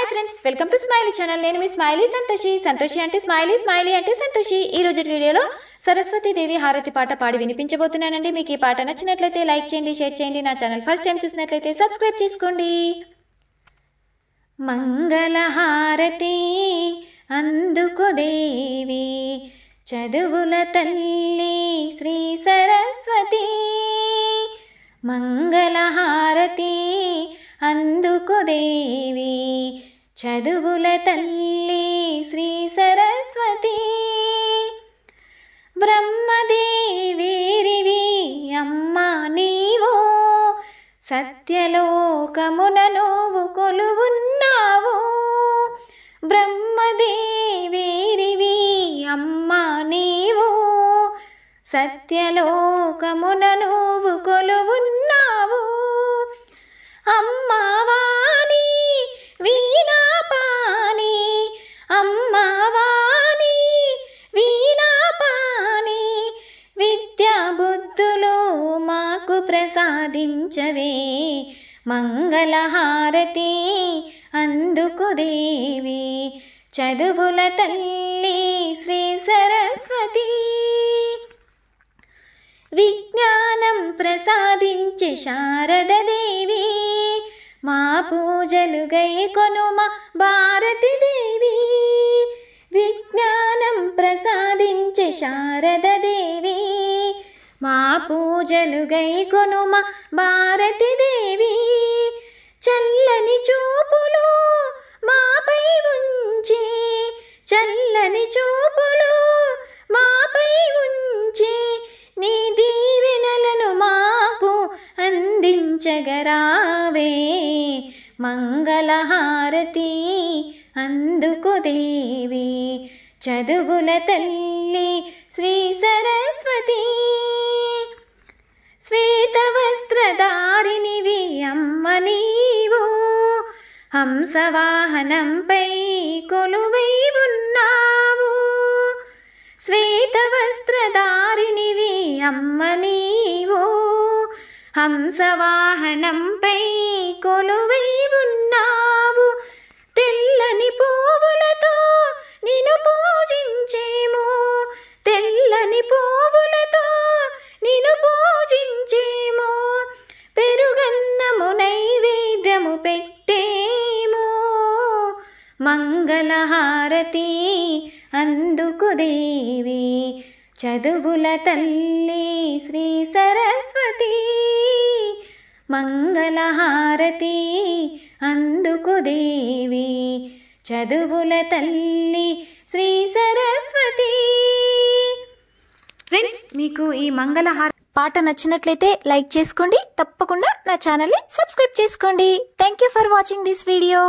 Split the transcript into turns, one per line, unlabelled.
hi friends welcome to smiley channel నేను మీ smiley Santoshi Santoshi అంటే స్మైలీ స్మైలీ అంటే సంతోషి ఈ రోజు వీడియోలో సరస్వతి దేవి హారతి పాట పాడి వినిపించబోతున్నానండి మీకు ఈ పాట నచ్చినట్లయితే లైక్ చేయండి షేర్ చేయండి నా ఛానల్ ఫస్ట్ టైం చూసినట్లయితే సబ్స్క్రైబ్ చేసుకోండి మంగళహారతి అందుకు దేవి చదువుల తల్లి శ్రీ సరస్వతి మంగళహారతి అందుకు దేవి చదువుల తల్లి శ్రీ సరస్వతి బ్రహ్మదేవిరివి అమ్మ నీవు సత్యలోకమున నువ్వు కొలువున్నావు బ్రహ్మదేవిరివి అమ్మ నీవు సత్యలోకమున నువ్వు मङ्गलहारती अदवल् श्रीसरस्वती विज्ञानं प्रसादारे मा पूजलै कुमा भारती देविज्ञानं प्रसाद शारदेव మా పూజలు గైకొనుమ భారతిదేవి చల్లని చూపులు మాపై ఉంచి చల్లని చూపులు మాపై ఉంచి నీ దీవెనలను మాకు అందించగరావే మంగళహారతి అందుకు దేవి చదువుల తల్లి శ్రీ సరస్వతి వి అమ్మ నీవు హంసవాహనంపై కొలువై ఉన్నావు వి అమ్మ నీవు హంసవాహనంపై కొలువై మంగళహారతి అందుకు దేవి చదువుల తల్లి శ్రీ సరస్వతి మంగళహారతి అందుకు దేవి చదువుల తల్లి శ్రీ సరస్వతి ఫ్రెండ్స్ మీకు ఈ మంగళహార పాట నచ్చినట్లయితే లైక్ చేసుకోండి తప్పకుండా నా ఛానల్ని సబ్స్క్రైబ్ చేసుకోండి thank you for watching this video